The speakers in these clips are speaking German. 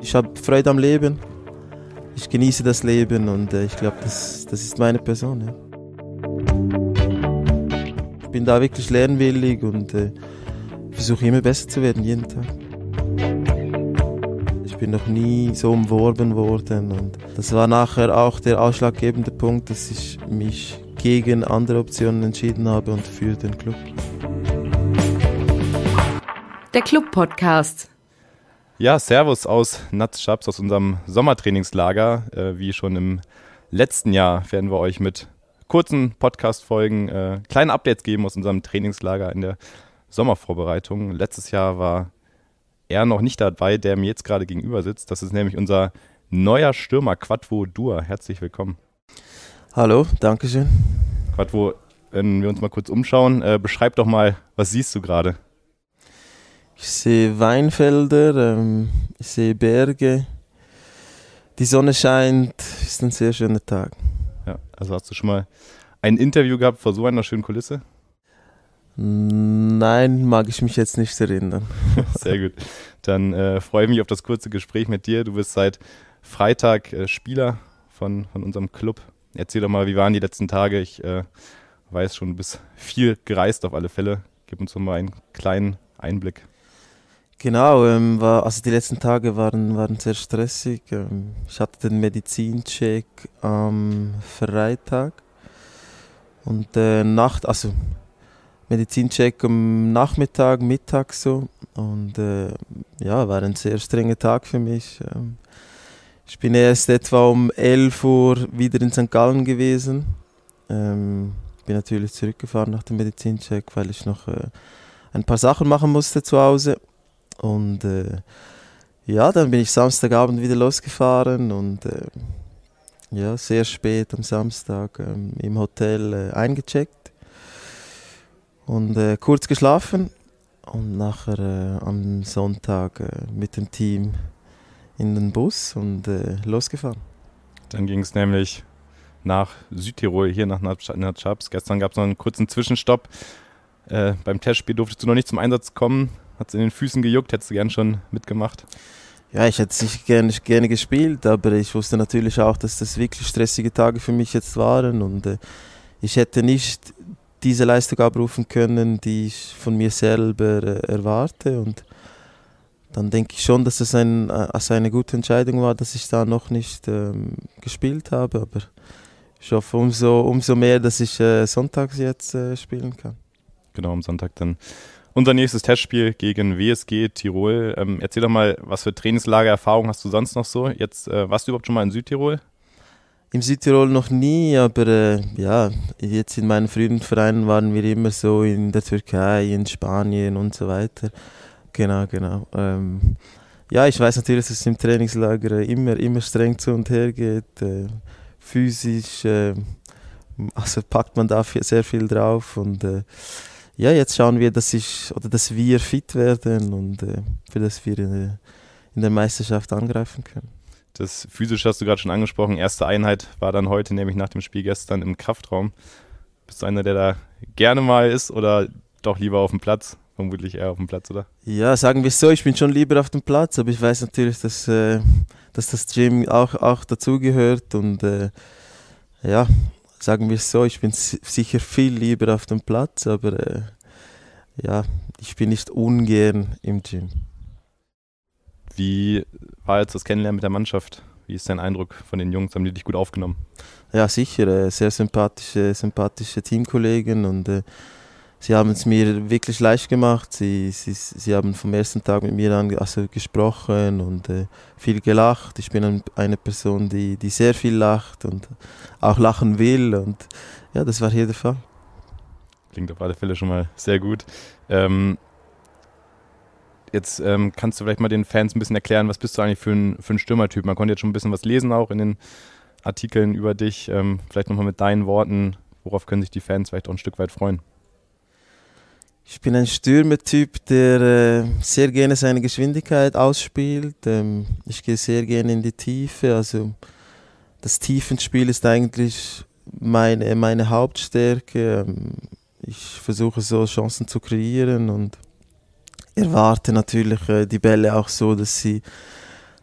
Ich habe Freude am Leben. Ich genieße das Leben und äh, ich glaube, das, das ist meine Person. Ja. Ich bin da wirklich lernwillig und äh, versuche immer besser zu werden, jeden Tag. Ich bin noch nie so umworben worden und das war nachher auch der ausschlaggebende Punkt, dass ich mich gegen andere Optionen entschieden habe und für den Club. Der Club Podcast. Ja, Servus aus Nutschaps, aus unserem Sommertrainingslager. Äh, wie schon im letzten Jahr werden wir euch mit kurzen Podcast-Folgen äh, kleine Updates geben aus unserem Trainingslager in der Sommervorbereitung. Letztes Jahr war er noch nicht dabei, der mir jetzt gerade gegenüber sitzt. Das ist nämlich unser neuer Stürmer Quadvo Dur. Herzlich willkommen. Hallo, danke schön. Quadvo, wenn wir uns mal kurz umschauen, äh, beschreib doch mal, was siehst du gerade? Ich sehe Weinfelder, ähm, ich sehe Berge. Die Sonne scheint, ist ein sehr schöner Tag. Ja, also hast du schon mal ein Interview gehabt vor so einer schönen Kulisse? Nein, mag ich mich jetzt nicht erinnern. Sehr gut. Dann äh, freue ich mich auf das kurze Gespräch mit dir. Du bist seit Freitag äh, Spieler von, von unserem Club. Erzähl doch mal, wie waren die letzten Tage? Ich äh, weiß schon, du bist viel gereist auf alle Fälle. Gib uns doch mal einen kleinen Einblick. Genau, ähm, war, also die letzten Tage waren, waren sehr stressig. Ähm, ich hatte den Medizincheck am Freitag und äh, Nacht, also Medizincheck am Nachmittag, Mittag so. Und äh, ja, war ein sehr strenger Tag für mich. Ähm, ich bin erst etwa um 11 Uhr wieder in St. Gallen gewesen. Ähm, bin natürlich zurückgefahren nach dem Medizincheck, weil ich noch äh, ein paar Sachen machen musste zu Hause. Und äh, ja, dann bin ich Samstagabend wieder losgefahren und äh, ja, sehr spät am Samstag ähm, im Hotel äh, eingecheckt und äh, kurz geschlafen und nachher äh, am Sonntag äh, mit dem Team in den Bus und losgefahren. Dann ging es nämlich nach Südtirol, hier nach Natschaps. Gestern gab es noch einen kurzen Zwischenstopp. Äh, beim Testspiel durftest du noch nicht zum Einsatz kommen. Hat es in den Füßen gejuckt? Hättest du gern schon mitgemacht? Ja, ich hätte es nicht gerne, gerne gespielt, aber ich wusste natürlich auch, dass das wirklich stressige Tage für mich jetzt waren und äh, ich hätte nicht diese Leistung abrufen können, die ich von mir selber äh, erwarte und dann denke ich schon, dass es ein, äh, also eine gute Entscheidung war, dass ich da noch nicht ähm, gespielt habe. Aber ich hoffe umso, umso mehr, dass ich äh, sonntags jetzt äh, spielen kann. Genau, am Sonntag dann unser nächstes Testspiel gegen WSG Tirol. Ähm, erzähl doch mal, was für Trainingslagererfahrung hast du sonst noch so? Jetzt äh, warst du überhaupt schon mal in Südtirol? Im Südtirol noch nie, aber äh, ja, jetzt in meinen frühen Vereinen waren wir immer so in der Türkei, in Spanien und so weiter. Genau, genau. Ähm, ja, ich weiß natürlich, dass es im Trainingslager immer, immer streng zu und her geht. Äh, physisch, äh, also packt man da sehr viel drauf und äh, ja, jetzt schauen wir, dass ich oder dass wir fit werden und äh, für das wir in der, in der Meisterschaft angreifen können. Das Physische hast du gerade schon angesprochen. Erste Einheit war dann heute, nämlich nach dem Spiel gestern im Kraftraum. Bist du einer, der da gerne mal ist oder doch lieber auf dem Platz? Vermutlich eher auf dem Platz, oder? Ja, sagen wir es so, ich bin schon lieber auf dem Platz, aber ich weiß natürlich, dass, äh, dass das Gym auch, auch dazugehört und äh, ja, sagen wir es so, ich bin sicher viel lieber auf dem Platz, aber äh, ja, ich bin nicht ungern im Gym. Wie war jetzt das Kennenlernen mit der Mannschaft? Wie ist dein Eindruck von den Jungs? Haben die dich gut aufgenommen? Ja, sicher. Äh, sehr sympathische, sympathische Teamkollegen und äh, sie haben es mir wirklich leicht gemacht. Sie, sie, sie haben vom ersten Tag mit mir an, also gesprochen und äh, viel gelacht. Ich bin eine Person, die, die sehr viel lacht und auch lachen will. Und ja, das war hier der Fall. Klingt auf alle Fälle schon mal sehr gut. Ähm, jetzt ähm, kannst du vielleicht mal den Fans ein bisschen erklären, was bist du eigentlich für ein, für ein Stürmertyp? Man konnte jetzt schon ein bisschen was lesen auch in den Artikeln über dich. Ähm, vielleicht nochmal mit deinen Worten, worauf können sich die Fans vielleicht auch ein Stück weit freuen? Ich bin ein Stürmertyp, der äh, sehr gerne seine Geschwindigkeit ausspielt. Ähm, ich gehe sehr gerne in die Tiefe. Also das Tiefenspiel ist eigentlich meine, meine Hauptstärke. Ähm, ich versuche so Chancen zu kreieren und erwarte natürlich äh, die Bälle auch so, dass sie,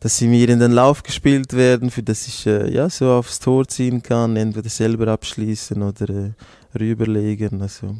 dass sie mir in den Lauf gespielt werden, für dass ich äh, ja, so aufs Tor ziehen kann, entweder selber abschließen oder äh, rüberlegen. Also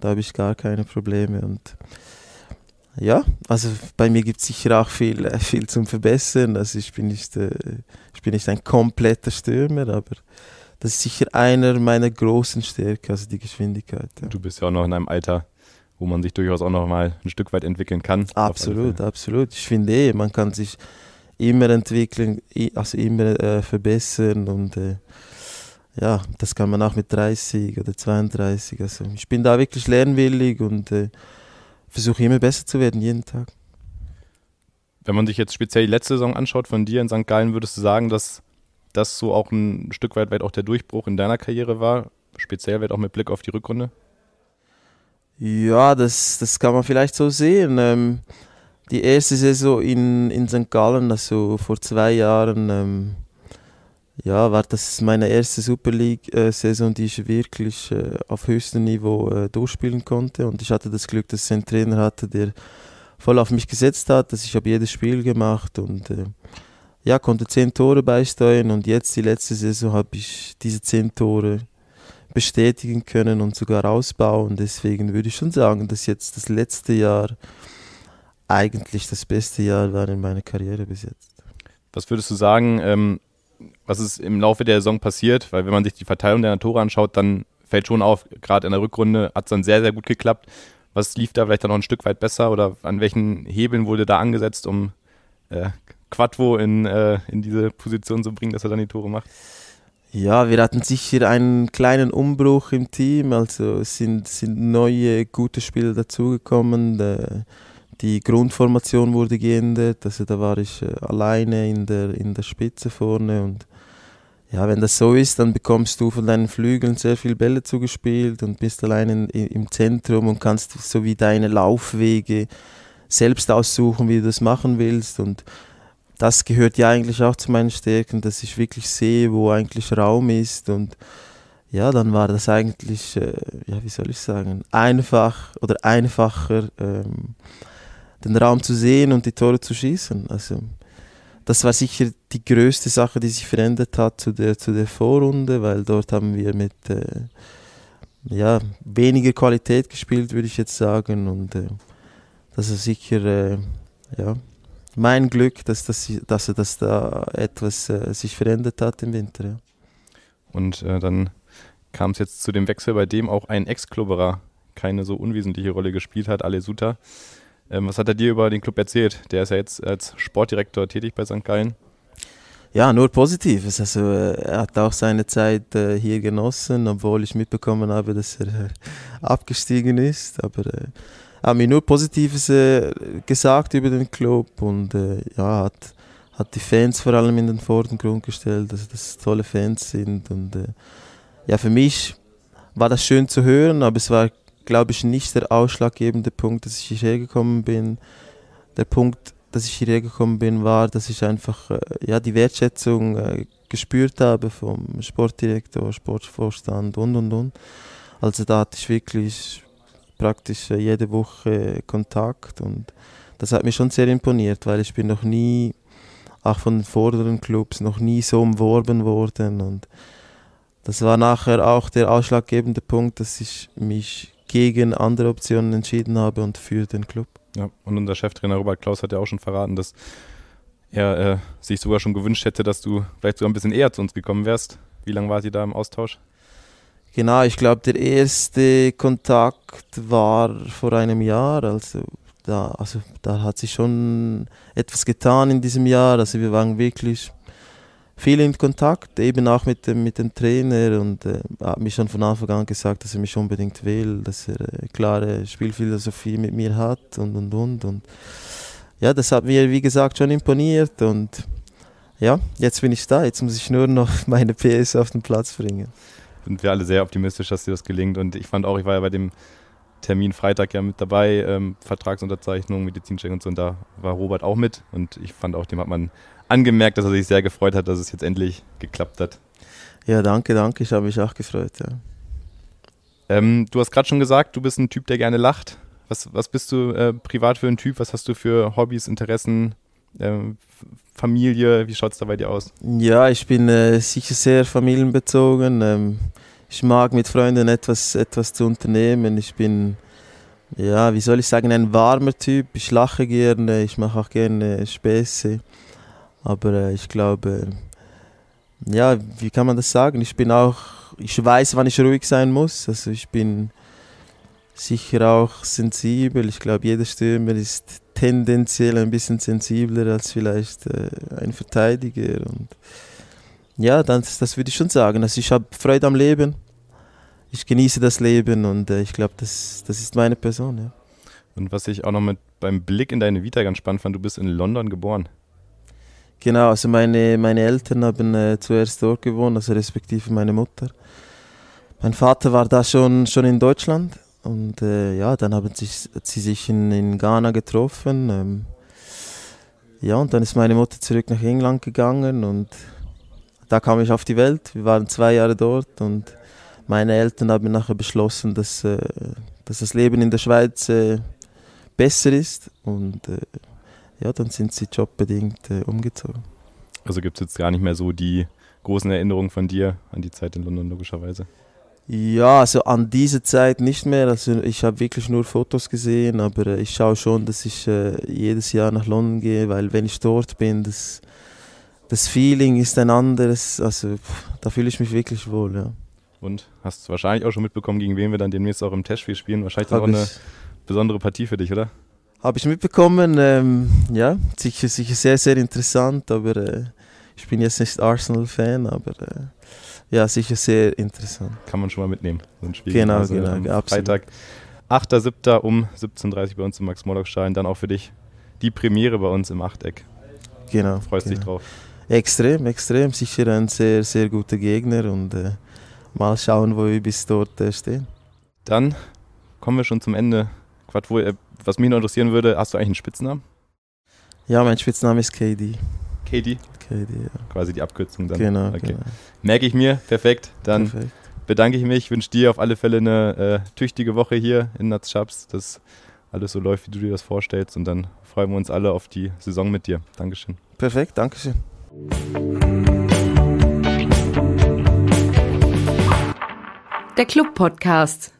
da habe ich gar keine Probleme. Und ja, also bei mir gibt es sicher auch viel, äh, viel zum Verbessern. Also ich bin, nicht, äh, ich bin nicht ein kompletter Stürmer, aber das ist sicher einer meiner großen Stärken, also die Geschwindigkeit. Ja. Du bist ja auch noch in einem Alter, wo man sich durchaus auch noch mal ein Stück weit entwickeln kann. Absolut, absolut. Ich finde eh, man kann sich immer entwickeln, also immer äh, verbessern und äh, ja, das kann man auch mit 30 oder 32. Also ich bin da wirklich lernwillig und äh, versuche immer besser zu werden, jeden Tag. Wenn man sich jetzt speziell die letzte Saison anschaut von dir in St. Gallen, würdest du sagen, dass das so auch ein Stück weit, weit auch der Durchbruch in deiner Karriere war? Speziell weit auch mit Blick auf die Rückrunde? Ja, das, das kann man vielleicht so sehen. Ähm, die erste Saison in, in St. Gallen, also vor zwei Jahren, ähm, ja, war das meine erste Super League-Saison, die ich wirklich äh, auf höchstem Niveau äh, durchspielen konnte. Und ich hatte das Glück, dass ich einen Trainer hatte, der voll auf mich gesetzt hat, dass ich habe jedes Spiel gemacht und äh, ja, konnte zehn Tore beisteuern. Und jetzt, die letzte Saison, habe ich diese zehn Tore bestätigen können und sogar ausbauen. Deswegen würde ich schon sagen, dass jetzt das letzte Jahr eigentlich das beste Jahr war in meiner Karriere bis jetzt. Was würdest du sagen, ähm was ist im Laufe der Saison passiert, weil wenn man sich die Verteilung der Tore anschaut, dann fällt schon auf, gerade in der Rückrunde hat es dann sehr, sehr gut geklappt. Was lief da vielleicht dann noch ein Stück weit besser oder an welchen Hebeln wurde da angesetzt, um äh, Quattro in, äh, in diese Position zu bringen, dass er dann die Tore macht? Ja, wir hatten sicher einen kleinen Umbruch im Team. Also sind, sind neue gute Spieler dazugekommen die Grundformation wurde geändert, also da war ich äh, alleine in der, in der Spitze vorne und ja, wenn das so ist, dann bekommst du von deinen Flügeln sehr viele Bälle zugespielt und bist alleine im Zentrum und kannst so wie deine Laufwege selbst aussuchen, wie du das machen willst und das gehört ja eigentlich auch zu meinen Stärken, dass ich wirklich sehe, wo eigentlich Raum ist und ja, dann war das eigentlich, äh, ja, wie soll ich sagen, einfach oder einfacher ähm, den Raum zu sehen und die Tore zu schießen. Also das war sicher die größte Sache, die sich verändert hat zu der, zu der Vorrunde, weil dort haben wir mit äh, ja, weniger Qualität gespielt, würde ich jetzt sagen. Und äh, das ist sicher äh, ja, mein Glück, dass, dass, dass, dass da etwas äh, sich verändert hat im Winter. Ja. Und äh, dann kam es jetzt zu dem Wechsel, bei dem auch ein Ex-Klubberer keine so unwesentliche Rolle gespielt hat, Ale Suter. Ähm, was hat er dir über den Club erzählt? Der ist ja jetzt als Sportdirektor tätig bei St. Gallen. Ja, nur Positives. Also äh, er hat auch seine Zeit äh, hier genossen, obwohl ich mitbekommen habe, dass er äh, abgestiegen ist. Aber äh, hat mir nur Positives äh, gesagt über den Club und äh, ja, hat, hat die Fans vor allem in den Vordergrund gestellt, also dass es tolle Fans sind. Und äh, ja, für mich war das schön zu hören, aber es war glaube ich, nicht der ausschlaggebende Punkt, dass ich hierher gekommen bin. Der Punkt, dass ich hierher gekommen bin, war, dass ich einfach äh, ja, die Wertschätzung äh, gespürt habe vom Sportdirektor, Sportvorstand und und und. Also da hatte ich wirklich praktisch äh, jede Woche Kontakt und das hat mich schon sehr imponiert, weil ich bin noch nie, auch von den vorderen Clubs, noch nie so umworben worden und das war nachher auch der ausschlaggebende Punkt, dass ich mich gegen andere Optionen entschieden habe und für den Club. Ja, und unser Cheftrainer Robert Klaus hat ja auch schon verraten, dass er äh, sich sogar schon gewünscht hätte, dass du vielleicht sogar ein bisschen eher zu uns gekommen wärst. Wie lange war sie da im Austausch? Genau, ich glaube, der erste Kontakt war vor einem Jahr. Also da, also da hat sich schon etwas getan in diesem Jahr. Also wir waren wirklich viel in Kontakt, eben auch mit, mit dem Trainer und äh, hat mir schon von Anfang an gesagt, dass er mich unbedingt will, dass er eine äh, klare Spielphilosophie mit mir hat und und und. und ja, das hat mir, wie gesagt, schon imponiert und ja, jetzt bin ich da, jetzt muss ich nur noch meine PS auf den Platz bringen. Sind wir alle sehr optimistisch, dass dir das gelingt und ich fand auch, ich war ja bei dem Termin Freitag ja mit dabei, ähm, Vertragsunterzeichnung, Medizincheck und so. Und da war Robert auch mit. Und ich fand auch, dem hat man angemerkt, dass er sich sehr gefreut hat, dass es jetzt endlich geklappt hat. Ja, danke, danke. Ich habe mich auch gefreut. Ja. Ähm, du hast gerade schon gesagt, du bist ein Typ, der gerne lacht. Was, was bist du äh, privat für ein Typ? Was hast du für Hobbys, Interessen, ähm, Familie? Wie schaut es da bei dir aus? Ja, ich bin äh, sicher sehr familienbezogen. Ähm, ich mag mit Freunden etwas, etwas zu unternehmen. Ich bin, ja, wie soll ich sagen, ein warmer Typ. Ich lache gerne, ich mache auch gerne Späße. Aber äh, ich glaube, ja, wie kann man das sagen? Ich bin auch, ich weiß, wann ich ruhig sein muss. Also ich bin sicher auch sensibel. Ich glaube, jeder Stürmer ist tendenziell ein bisschen sensibler als vielleicht äh, ein Verteidiger. Und ja, das, das würde ich schon sagen. Also ich habe Freude am Leben. Ich genieße das Leben und äh, ich glaube, das, das ist meine Person. Ja. Und was ich auch noch mit beim Blick in deine Vita ganz spannend fand, du bist in London geboren. Genau, also meine, meine Eltern haben äh, zuerst dort gewohnt, also respektive meine Mutter. Mein Vater war da schon, schon in Deutschland und äh, ja, dann haben sich, sie sich in, in Ghana getroffen. Ähm, ja, und dann ist meine Mutter zurück nach England gegangen und da kam ich auf die Welt. Wir waren zwei Jahre dort und meine Eltern haben nachher beschlossen, dass, äh, dass das Leben in der Schweiz äh, besser ist und äh, ja, dann sind sie jobbedingt äh, umgezogen. Also gibt es jetzt gar nicht mehr so die großen Erinnerungen von dir an die Zeit in London, logischerweise? Ja, also an diese Zeit nicht mehr. Also ich habe wirklich nur Fotos gesehen, aber äh, ich schaue schon, dass ich äh, jedes Jahr nach London gehe, weil wenn ich dort bin, das, das Feeling ist ein anderes. Also pff, da fühle ich mich wirklich wohl, ja. Und hast wahrscheinlich auch schon mitbekommen, gegen wen wir dann demnächst auch im Testspiel spielen. Wahrscheinlich ist auch eine besondere Partie für dich, oder? habe ich mitbekommen. Ähm, ja, sicher, sicher sehr, sehr interessant, aber äh, ich bin jetzt nicht Arsenal-Fan, aber äh, ja, sicher sehr interessant. Kann man schon mal mitnehmen, so ein Spiel. Genau, also, genau, am absolut. Freitag, 8.7. um 17.30 Uhr bei uns im Max-Morlock-Schein, dann auch für dich die Premiere bei uns im Achteck. Genau. Freust genau. dich drauf. Extrem, extrem. Sicher ein sehr, sehr guter Gegner und äh, mal schauen, wo wir bis dort äh, stehen. Dann kommen wir schon zum Ende. Quadvol, was mich noch interessieren würde, hast du eigentlich einen Spitznamen? Ja, mein Spitzname ist KD. KD? KD, ja. Quasi die Abkürzung dann. Genau. Okay. genau. Merke ich mir, perfekt. Dann perfekt. bedanke ich mich, wünsche dir auf alle Fälle eine äh, tüchtige Woche hier in Nutschaps, dass alles so läuft, wie du dir das vorstellst. Und dann freuen wir uns alle auf die Saison mit dir. Dankeschön. Perfekt, Dankeschön. Der Club Podcast.